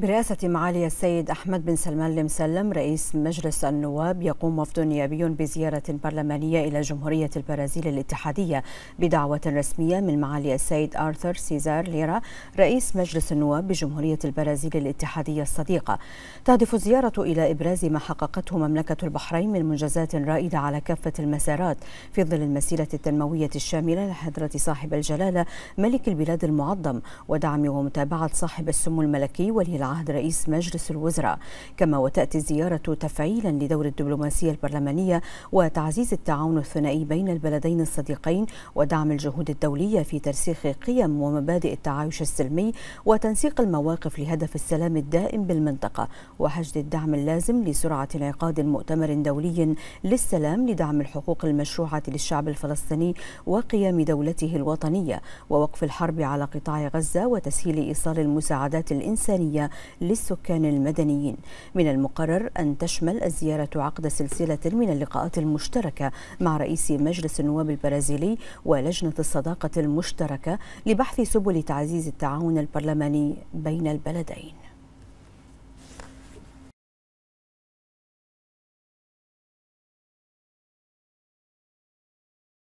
برئاسة معالي السيد أحمد بن سلمان المسلم رئيس مجلس النواب يقوم وفد نيابي بزيارة برلمانية إلى جمهورية البرازيل الاتحادية بدعوة رسمية من معالي السيد آرثر سيزار ليرا رئيس مجلس النواب بجمهورية البرازيل الاتحادية الصديقة تهدف الزيارة إلى إبراز ما حققته مملكة البحرين من منجزات رائدة على كافة المسارات في ظل المسيرة التنموية الشاملة لحضرة صاحب الجلالة ملك البلاد المعظم ودعم ومتابعة صاحب السمو الملكي ولي عهد رئيس مجلس الوزراء كما وتأتي الزيارة تفعيلا لدور الدبلوماسية البرلمانية وتعزيز التعاون الثنائي بين البلدين الصديقين ودعم الجهود الدولية في ترسيخ قيم ومبادئ التعايش السلمي وتنسيق المواقف لهدف السلام الدائم بالمنطقة وحشد الدعم اللازم لسرعة انعقاد مؤتمر دولي للسلام لدعم الحقوق المشروعة للشعب الفلسطيني وقيام دولته الوطنية ووقف الحرب على قطاع غزة وتسهيل إيصال المساعدات الإنسانية للسكان المدنيين من المقرر أن تشمل الزيارة عقد سلسلة من اللقاءات المشتركة مع رئيس مجلس النواب البرازيلي ولجنة الصداقة المشتركة لبحث سبل تعزيز التعاون البرلماني بين البلدين